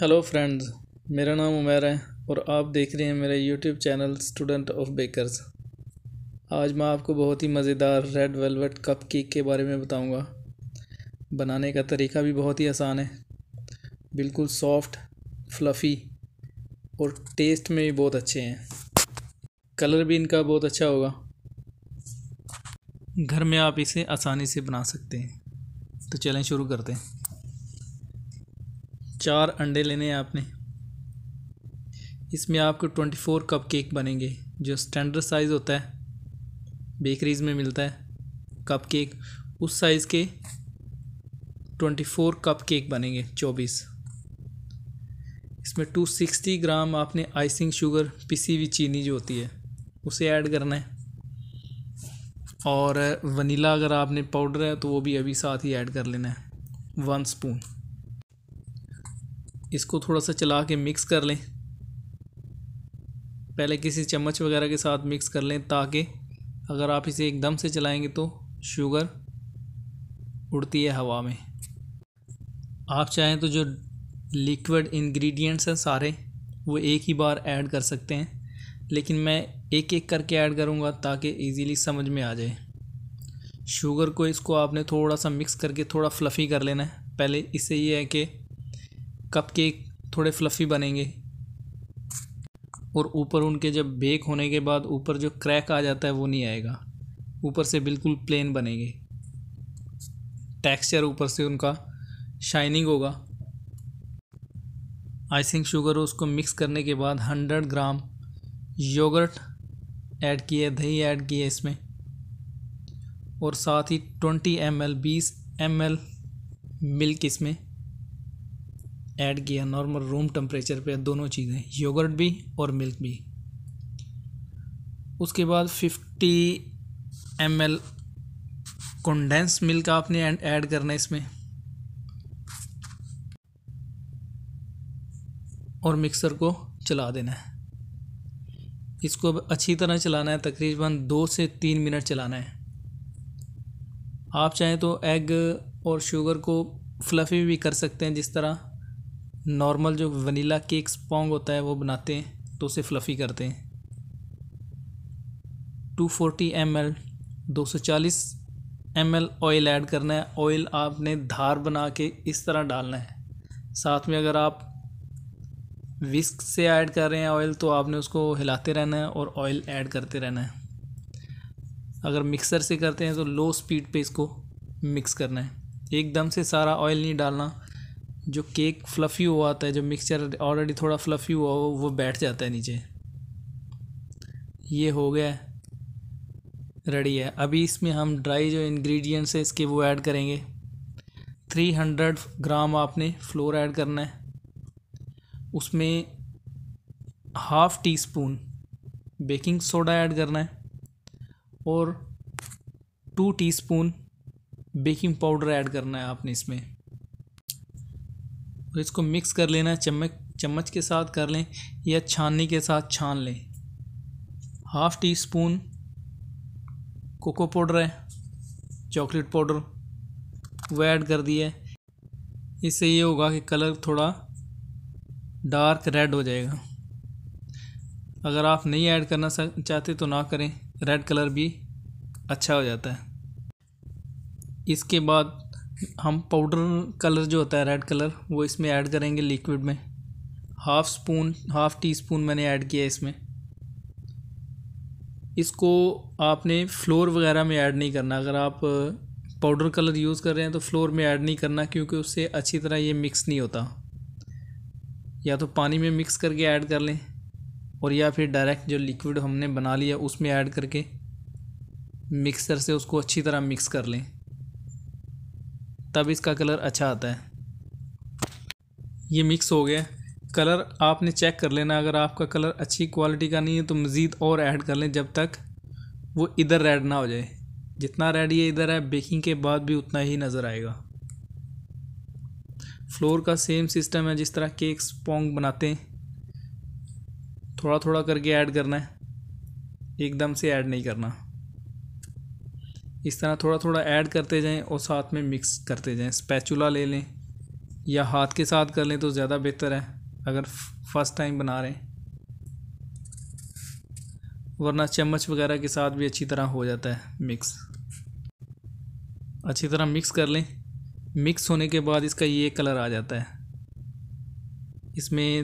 hello friends मेरा नाम उमेर है और आप देख रहे हैं मेरा YouTube channel student of bakers आज मैं आपको बहुत ही मज़ेदार रेड वेलवेट कप केक के बारे में बताऊंगा बनाने का तरीका भी बहुत ही आसान है बिल्कुल सॉफ्ट फ्लफ़ी और टेस्ट में भी बहुत अच्छे हैं कलर भी इनका बहुत अच्छा होगा घर में आप इसे आसानी से बना सकते हैं तो चलें शुरू करते हैं चार अंडे लेने हैं आपने इसमें आपको ट्वेंटी फोर कप केक बनेंगे जो स्टैंडर्ड साइज़ होता है बेकरीज़ में मिलता है कप केक उस साइज़ के ट्वेंटी फोर कप केक बनेंगे चौबीस इसमें टू सिक्सटी ग्राम आपने आइसिंग शुगर पिसी हुई चीनी जो होती है उसे ऐड करना है और वनीला अगर आपने पाउडर है तो वो भी अभी साथ ही ऐड कर लेना है वन स्पून इसको थोड़ा सा चला के मिक्स कर लें पहले किसी चम्मच वगैरह के साथ मिक्स कर लें ताकि अगर आप इसे एकदम से चलाएंगे तो शुगर उड़ती है हवा में आप चाहें तो जो लिक्विड इंग्रेडिएंट्स हैं सारे वो एक ही बार ऐड कर सकते हैं लेकिन मैं एक एक करके ऐड करूँगा ताकि इजीली समझ में आ जाए शुगर को इसको आपने थोड़ा सा मिक्स करके थोड़ा फ्लफ़ी कर लेना है पहले इससे ये है कि कप केक थोड़े फ्लफ़ी बनेंगे और ऊपर उनके जब बेक होने के बाद ऊपर जो क्रैक आ जाता है वो नहीं आएगा ऊपर से बिल्कुल प्लेन बनेंगे टेक्सचर ऊपर से उनका शाइनिंग होगा आइसिंग शुगर उसको मिक्स करने के बाद हंड्रेड ग्राम योगर्ट ऐड किए दही ऐड किए इसमें और साथ ही ट्वेंटी एम एल बीस एम एल मिल्क इसमें ऐड किया नॉर्मल रूम टेम्परेचर पे दोनों चीज़ें योगर्ट भी और मिल्क भी उसके बाद fifty M L condense milk आपने ऐड करना है इसमें और मिक्सर को चला देना है इसको अब अच्छी तरह चलाना है तकरीबन दो से तीन मिनट चलाना है आप चाहें तो एग और शुगर को फ्लफ़ी भी कर सकते हैं जिस तरह नॉर्मल जो वनीला केक स्पोंग होता है वो बनाते हैं तो उसे फ्लफ़ी करते हैं 240 फोर्टी एम एल दो सौ चालीस ऑयल ऐड करना है ऑयल आपने धार बना के इस तरह डालना है साथ में अगर आप विस्क से ऐड कर रहे हैं ऑयल तो आपने उसको हिलाते रहना है और ऑयल ऐड करते रहना है अगर मिक्सर से करते हैं तो लो स्पीड पे इसको मिक्स करना है एकदम से सारा ऑयल नहीं डालना जो केक फ्लफ़ी हुआ आता है जो मिक्सचर ऑलरेडी थोड़ा फ्लफ़ी हुआ हो वो बैठ जाता है नीचे ये हो गया रेडी है अभी इसमें हम ड्राई जो इंग्रेडिएंट्स हैं इसके वो ऐड करेंगे थ्री हंड्रेड ग्राम आपने फ्लोर ऐड करना है उसमें half teaspoon baking soda add करना है और two teaspoon baking powder add करना है आपने इसमें इसको मिक्स कर लेना चम्मच चम्मच के साथ कर लें या छाननी के साथ छान लें half teaspoon cocoa powder है चॉकलेट पाउडर वो ऐड कर दिया है इससे ये होगा कि कलर थोड़ा डार्क रेड हो जाएगा अगर आप नहीं ऐड करना चाहते तो ना करें रेड कलर भी अच्छा हो जाता है इसके बाद हम पाउडर कलर जो होता है रेड कलर वो इसमें ऐड करेंगे लिक्विड में half spoon half teaspoon मैंने ऐड किया इसमें इसको आपने फ्लोर वगैरह में ऐड नहीं करना अगर आप पाउडर कलर यूज़ कर रहे हैं तो फ्लोर में ऐड नहीं करना क्योंकि उससे अच्छी तरह ये मिक्स नहीं होता या तो पानी में मिक्स करके ऐड कर लें और या फिर डायरेक्ट जो लिक्विड हमने बना लिया उसमें ऐड करके मिक्सर से उसको अच्छी तरह मिक्स कर लें तब इसका कलर अच्छा आता है ये मिक्स हो गया कलर आपने चेक कर लेना अगर आपका कलर अच्छी क्वालिटी का नहीं है तो मज़ीद और ऐड कर लें जब तक वो इधर रेड ना हो जाए जितना रेड ये इधर है बेकिंग के बाद भी उतना ही नज़र आएगा फ्लोर का सेम सिस्टम है जिस तरह केक स्पोंग बनाते हैं थोड़ा थोड़ा करके ऐड करना है एकदम से ऐड नहीं करना इस तरह थोड़ा थोड़ा ऐड करते जाएं और साथ में मिक्स करते जाएं स्पैचुला ले लें या हाथ के साथ कर लें तो ज़्यादा बेहतर है अगर फर्स्ट टाइम बना रहे हैं वरना चम्मच वगैरह के साथ भी अच्छी तरह हो जाता है मिक्स अच्छी तरह मिक्स कर लें मिक्स होने के बाद इसका ये कलर आ जाता है इसमें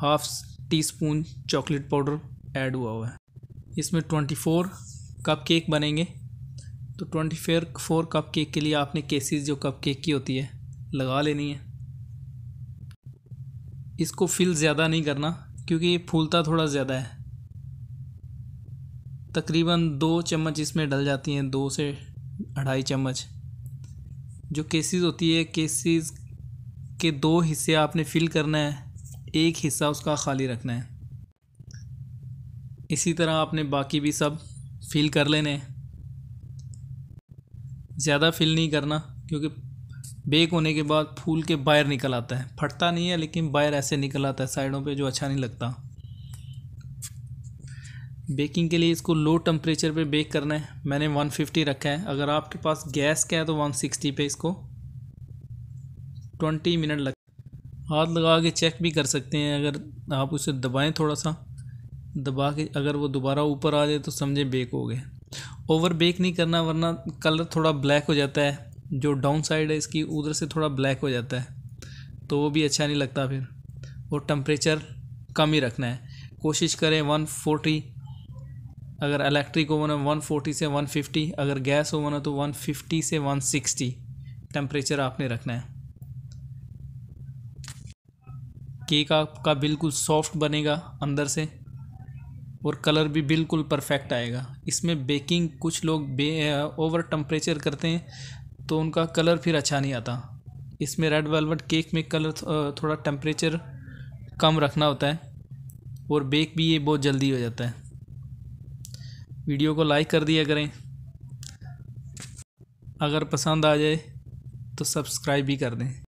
half teaspoon chocolate powder add हुआ हुआ है इसमें ट्वेंटी फोर कप केक बनेंगे तो ट्वेंटी फेयर फोर कप केक के लिए आपने केसेस जो कप केक की होती है लगा लेनी है इसको फिल ज़्यादा नहीं करना क्योंकि ये फूलता थोड़ा ज़्यादा है तकरीबन दो चम्मच इसमें डल जाती हैं दो से अढ़ाई चम्मच जो केसेस होती है केसेस के दो हिस्से आपने फिल करना है एक हिस्सा उसका खाली रखना है इसी तरह आपने बाकी भी सब फिल कर लेने हैं ज़्यादा फिल नहीं करना क्योंकि बेक होने के बाद फूल के बाहर निकल आता है फटता नहीं है लेकिन बाहर ऐसे निकल आता है साइडों पे जो अच्छा नहीं लगता बेकिंग के लिए इसको लो टम्परेचर पे बेक करना है मैंने 150 रखा है अगर आपके पास गैस का है तो 160 पे इसको 20 मिनट लग हाथ लगा के चेक भी कर सकते हैं अगर आप उसे दबाएँ थोड़ा सा दबा के अगर वो दोबारा ऊपर आ जाए तो समझे बेक हो गए ओवर बेक नहीं करना वरना कलर थोड़ा ब्लैक हो जाता है जो डाउन साइड है इसकी उधर से थोड़ा ब्लैक हो जाता है तो वो भी अच्छा नहीं लगता फिर और टम्परेचर कम ही रखना है कोशिश करें वन फोर्टी अगर इलेक्ट्रिक ओवन है फोर्टी से वन फिफ्टी अगर गैस ओवन है तो वन फिफ्टी से वन सिक्सटी टेम्परेचर आपने रखना है केक आपका बिल्कुल सॉफ्ट बनेगा अंदर से और कलर भी बिल्कुल परफेक्ट आएगा इसमें बेकिंग कुछ लोग बे ओवर टम्परेचर करते हैं तो उनका कलर फिर अच्छा नहीं आता इसमें रेड वेलवेट केक में कलर थोड़ा टेम्परेचर कम रखना होता है और बेक भी ये बहुत जल्दी हो जाता है वीडियो को लाइक कर दिया करें अगर पसंद आ जाए तो सब्सक्राइब भी कर दें